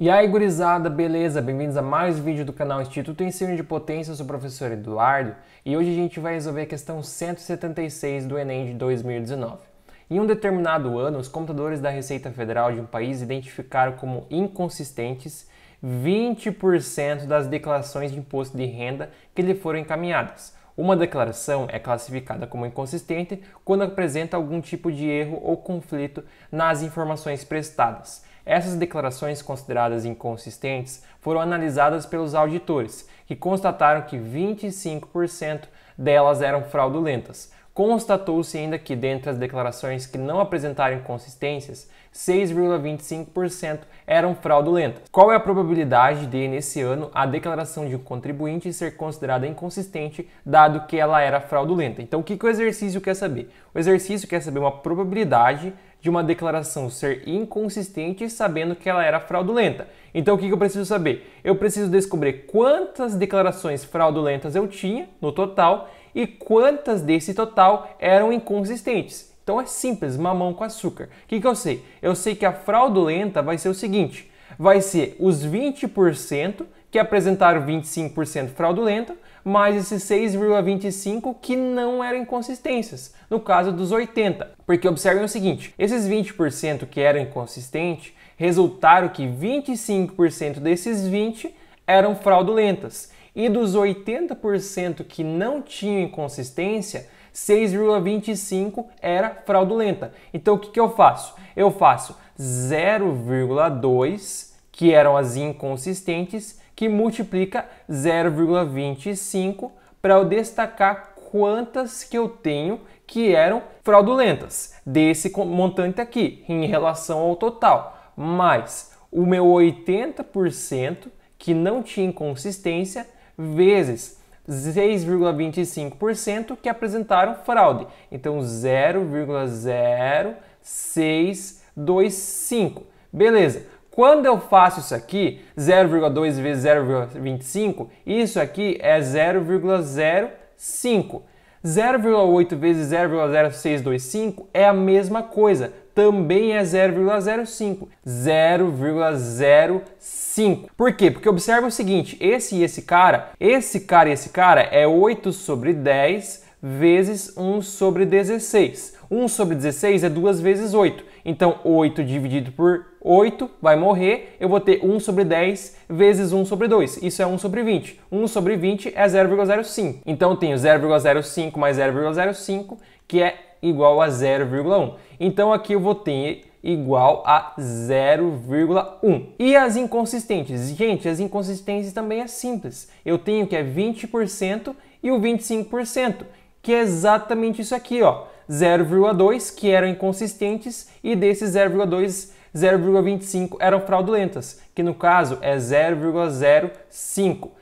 E aí, gurizada, beleza? Bem-vindos a mais um vídeo do canal Instituto Ensino de Potência, eu sou o professor Eduardo e hoje a gente vai resolver a questão 176 do Enem de 2019. Em um determinado ano, os computadores da Receita Federal de um país identificaram como inconsistentes 20% das declarações de imposto de renda que lhe foram encaminhadas. Uma declaração é classificada como inconsistente quando apresenta algum tipo de erro ou conflito nas informações prestadas. Essas declarações consideradas inconsistentes foram analisadas pelos auditores, que constataram que 25% delas eram fraudulentas. Constatou-se ainda que, dentre as declarações que não apresentaram inconsistências, 6,25% eram fraudulentas. Qual é a probabilidade de, nesse ano, a declaração de um contribuinte ser considerada inconsistente, dado que ela era fraudulenta? Então, o que, que o exercício quer saber? O exercício quer saber uma probabilidade de uma declaração ser inconsistente sabendo que ela era fraudulenta. Então o que eu preciso saber? Eu preciso descobrir quantas declarações fraudulentas eu tinha no total e quantas desse total eram inconsistentes. Então é simples, mamão com açúcar. O que, eu sei? Eu sei que a fraudulenta vai ser o seguinte: vai ser os 20% que é apresentaram 25% fraudulenta, mais esses 6,25 que não eram inconsistências, no caso dos 80. Porque observem o seguinte, esses 20% que eram inconsistentes, resultaram que 25% desses 20 eram fraudulentas. E dos 80% que não tinham inconsistência, 6,25 era fraudulenta. Então o que, que eu faço? Eu faço 0,2, que eram as inconsistentes, que multiplica 0,25 para eu destacar quantas que eu tenho que eram fraudulentas desse montante aqui em relação ao total, mais o meu 80% que não tinha inconsistência vezes 6,25% que apresentaram fraude. Então 0,0625. Beleza. Quando eu faço isso aqui, 0,2 vezes 0,25, isso aqui é 0,05. 0,8 vezes 0,0625 é a mesma coisa, também é 0,05. 0,05. Por quê? Porque observa o seguinte, esse e esse cara, esse cara e esse cara é 8 sobre 10 vezes 1 sobre 16. 1 sobre 16 é 2 vezes 8. Então, 8 dividido por 8 vai morrer. Eu vou ter 1 sobre 10 vezes 1 sobre 2. Isso é 1 sobre 20. 1 sobre 20 é 0,05. Então, eu tenho 0,05 mais 0,05, que é igual a 0,1. Então, aqui eu vou ter igual a 0,1. E as inconsistentes? Gente, as inconsistências também é simples. Eu tenho que é 20% e o 25% que é exatamente isso aqui, ó. 0,2 que eram inconsistentes e desses 0,2, 0,25 eram fraudulentas, que no caso é 0,05.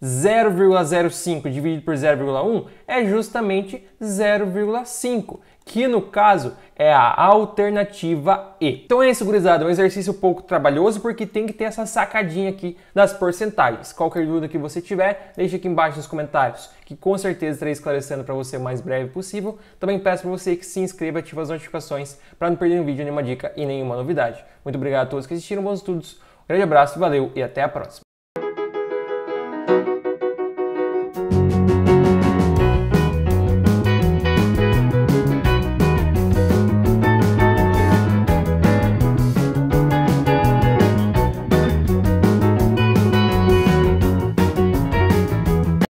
0,05 dividido por 0,1 é justamente 0,5 que no caso é a alternativa E. Então é isso, gurizada, é um exercício um pouco trabalhoso porque tem que ter essa sacadinha aqui das porcentagens. Qualquer dúvida que você tiver, deixa aqui embaixo nos comentários, que com certeza estarei esclarecendo para você o mais breve possível. Também peço para você que se inscreva e ative as notificações para não perder nenhum vídeo, nenhuma dica e nenhuma novidade. Muito obrigado a todos que assistiram, bons estudos, um grande abraço, valeu e até a próxima.